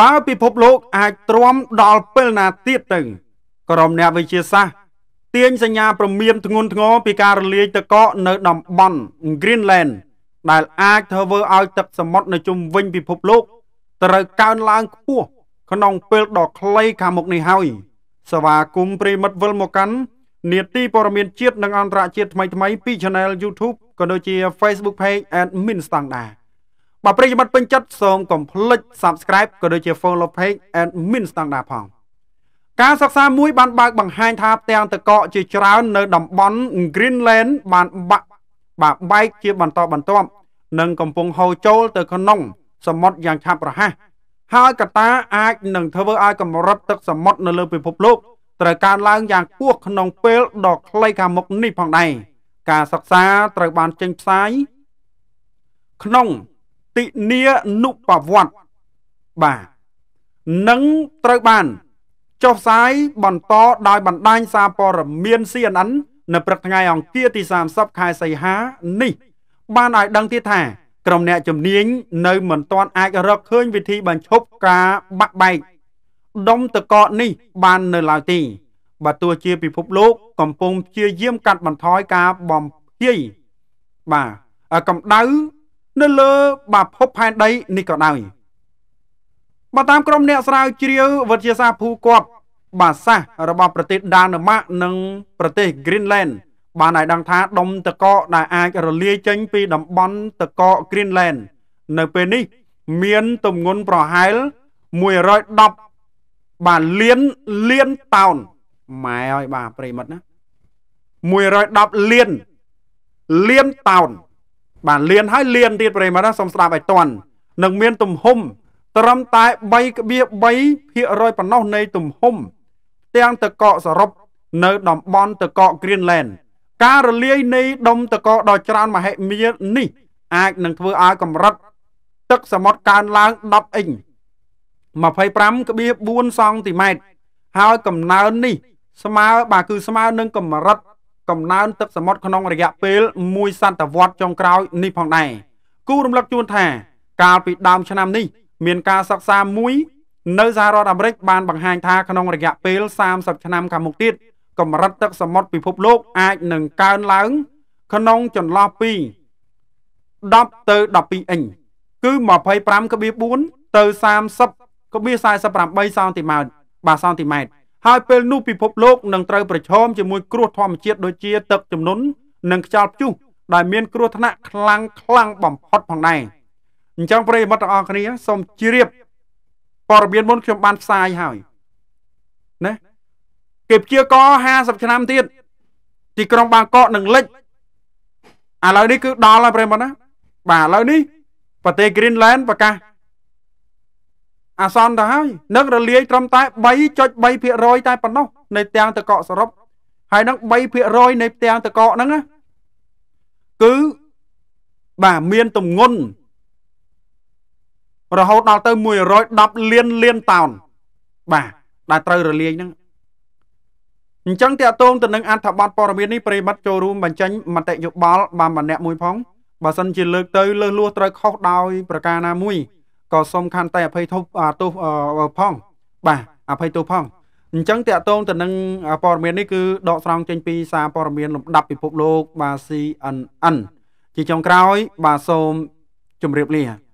តើពិភពលោកអាចទ្រាំដល់ពេលណាទៀតទៅក្រុមអ្នកវិទ្យាសាស្ត្រទាញសញ្ញាព្រមានធ្ងន់ធ្ងរពីការរលាយទឹកកកនៅតំបន់ Greenland ដែលអាចធ្វើឲ្យទឹកសមុទ្រនៅជុំវិញពិភពលោកត្រូវកើនឡើងខ្ពស់ក្នុងពេលដ៏ខ្លីខាងមុខនេះហើយសវាគមប្រិមិត្តវិលមកកាន់នេតិព័រមានជាតិនិងអន្តរជាតិថ្មីៗពី Channel YouTube ក៏ដូចជា Facebook Page Admin ស្តង់ដារបើប្រិយមិត្តពេញចិត្តសូមកុំភ្លេច Subscribe ក៏ដូចជា Follow Page and Min Standard ផងការសិក្សាមួយបានបើកបង្ហាញថាផ្ទាំងទឹកកកជាច្រើននៅតំបន់ Greenland បានបាក់បាបែកជាបន្តបន្ទាប់និងកំពុងហូរចូល ទៅក្នុង សមុទ្រយ៉ាងឆាប់រហ័សហើយកត្តាអាចនឹងធ្វើឲ្យកម្រិតទឹកសមុទ្រនៅលើពិភពលោកត្រូវកើនឡើងយ៉ាងគួរក្នុងពេលដ៏ខ្លីខាងមុខនេះផងដែរការសិក្សាត្រូវបានចេញផ្សាយក្នុងតិនានុបវត្តបាទនឹងត្រូវបានចុះផ្សាយបន្តដោយបណ្ដាញសារព័ត៌មាន CNN នៅព្រឹកថ្ងៃអង្គារទី30ខែសីហានេះ បានឲ្យដឹងទៀតថា ក្រុមអ្នកជំនាញនៅមិនទាន់អាចរកឃើញវិធីបញ្ឈប់ការបាក់បែកដុំតកកនេះបាននៅឡើយទេបើទោះជាពិភពលោកកំពុងព្យាយាមកាត់បន្ថយការបំភាយបាទកម្ដៅនៅលើបាភពផែនដីនេះក៏ដោយបើតាមក្រុមអ្នកស្រាវជ្រាវវិទ្យាសាស្ត្រភូកបបាសាស របស់ប្រទេស ដាណឺម៉ាក និងប្រទេស Greenland បានឲ្យដឹងថាដុំទឹកកកដែលអាចរលាយចេញពីតំបន់ទឹកកក Greenland នៅពេលនេះមានទម្ងន់ប្រហែល110បាទលានលានតោនម៉ែអើយបាទប្រិមិត្តណា110លានលានតោនបានលៀនហើយលៀនទៀតប្រិមត្តសូមស្ដាប់ឲ្យតន់នឹងមានទំហំ ត្រឹមតែ3.3%ប៉ុណ្ណោះនៃទំហំទាំងតកកសរុបនៅតំបន់តកក Greenland ការរលាយនៃដុំតកកដ៏ច្រើន មហិមានេះអាចនឹងធ្វើឲ្យកម្រិតទឹកសមុទ្រកើនឡើង10អ៊ីង25.4សង់ទីម៉ែត្រហើយកំណើននេះស្មើបាទគឺស្មើនឹងកម្រិតកំណើនទឹកសមុទ្រក្នុងរយៈពេលមួយសតវត្សចុងក្រោយនេះផងដែរគូរំលឹកជូនថាកាលពីដើមឆ្នាំនេះមានការសិក្សាមួយ នៅសហរដ្ឋអាមេរិកបានបង្ហាញថាក្នុងរយៈពេល30ឆ្នាំខាងមុខទៀតកម្រិតទឹកសមុទ្រពិភពលោកអាចនឹងកើនឡើង ក្នុងចន្លោះពី10ទៅ12អ៊ីងគឺ25.4ទៅ30.48សង់ទីម៉ែត្របាទសង់ទីម៉ែត្រហើយពេលនោះពិភពលោកនឹងត្រូវប្រឈមជាមួយគ្រោះធម្មជាតិដូចជា ទឹកជំនន់និងខ្យល់ព្យុះដែលមានគ្រោះថ្នាក់ខ្លាំងខ្លាំងបំផុតផងដែរអញ្ចឹងប្រិយមិត្តទាំងអស់គ្នាសូមជ្រាបព័ត៌មានមុនខ្ញុំបានផ្សាយហើយណាគេព្យាករ50ឆ្នាំទៀតទីក្រុងបាងកកនឹងលិចឥឡូវនេះគឺដល់ហើយប្រិយមិត្តណាបាទឥឡូវនេះប្រទេស Greenland ប្រកាសអាសន្នទៅហើយនឹងរលាយត្រឹមតែ3.3%តែប៉ុណ្ណោះនៃផ្ទាំងទឹកកកសរុបហើយនឹង3%នៃផ្ទាំងទឹកកកហ្នឹងណាគឺបាទមានទម្ងន់រហូតដល់ទៅ110លានលានតោនបាទដែលត្រូវរលាយហ្នឹងអញ្ចឹងតកតងទៅនឹងអត្ថបទព័ត៌មាននេះប្រិមត្តចូលរួមបញ្ចេញមតិយោបល់បានម្នាក់មួយផងបើសិនជា លើកទៅលើសលួសត្រូវខុសដោយ ប្រការណាមួយក៏សូមខន្តីអភ័យទោសទោសផង បាទអភ័យទោសផងអញ្ចឹងតកតងទៅនឹងព័ត៌មាននេះគឺដកស្រង់ចេញពីសារព័ត៌មានលំដាប់ពិភពលោកបាទ CNN ជាចុងក្រោយបាទសូមជម្រាបលា